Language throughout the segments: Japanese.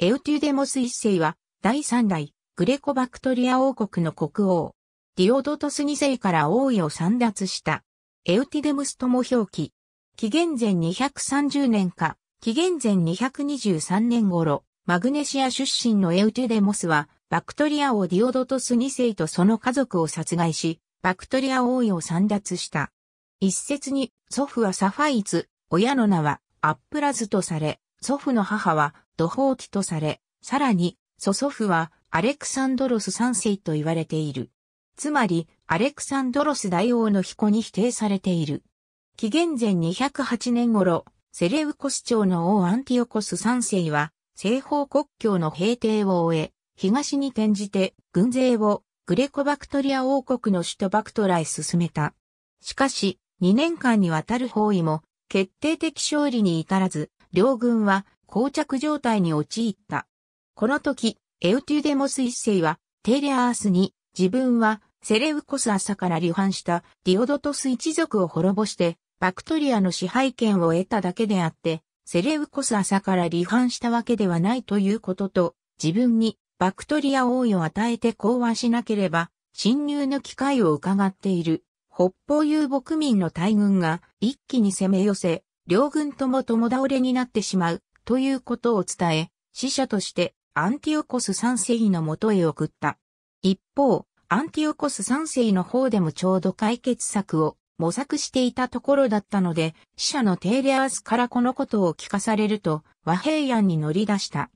エウティデモス一世は、第三代、グレコバクトリア王国の国王。ディオドトス二世から王位を散奪した。エウティデムスとも表記。紀元前230年か、紀元前223年頃、マグネシア出身のエウティデモスは、バクトリア王ディオドトス二世とその家族を殺害し、バクトリア王位を散奪した。一説に、祖父はサファイツ、親の名はアップラズとされ、祖父の母は土法器とされ、さらに、祖祖父はアレクサンドロス三世と言われている。つまり、アレクサンドロス大王の彦に否定されている。紀元前208年頃、セレウコス朝の王アンティオコス三世は、西方国境の平定を終え、東に転じて軍勢をグレコバクトリア王国の首都バクトラへ進めた。しかし、2年間にわたる包囲も決定的勝利に至らず、両軍は膠着状態に陥った。この時、エウテュデモス一世は、テレアースに、自分は、セレウコス朝から離反したディオドトス一族を滅ぼして、バクトリアの支配権を得ただけであって、セレウコス朝から離反したわけではないということと、自分にバクトリア王位を与えて講和しなければ、侵入の機会を伺っている、北方遊牧民の大軍が一気に攻め寄せ、両軍とも共倒れになってしまうということを伝え、使者としてアンティオコス三世の元へ送った。一方、アンティオコス三世の方でもちょうど解決策を模索していたところだったので、死者のテイレアースからこのことを聞かされると和平案に乗り出した。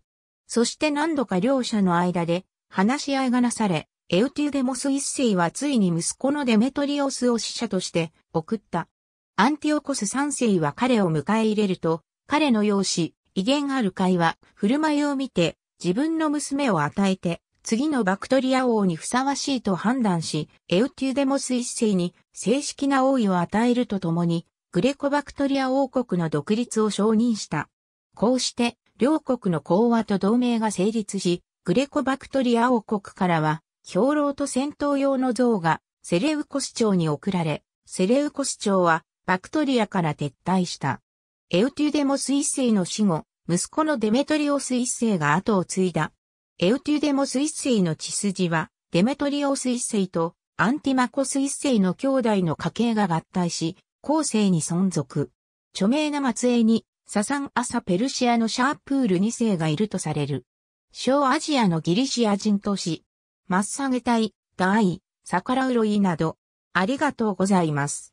そして何度か両者の間で話し合いがなされ、エウティデモス一世はついに息子のデメトリオスを死者として送った。アンティオコス三世は彼を迎え入れると、彼の容姿、威厳ある会話、振る舞いを見て、自分の娘を与えて、次のバクトリア王にふさわしいと判断し、エウティデモス一世に正式な王位を与えるとともに、グレコバクトリア王国の独立を承認した。こうして、両国の講和と同盟が成立し、グレコバクトリア王国からは、兵糧と戦闘用の像がセレウコス長に送られ、セレウコス長はバクトリアから撤退した。エウテュデモス一世の死後、息子のデメトリオス一世が後を継いだ。エウテュデモス一世の血筋は、デメトリオス一世とアンティマコス一世の兄弟の家系が合体し、後世に存続。著名な末裔に、ササン・アサ・ペルシアのシャープール二世がいるとされる。小アジアのギリシア人都市、マッサゲタイ、ダアイ、サカラウロイなど、ありがとうございます。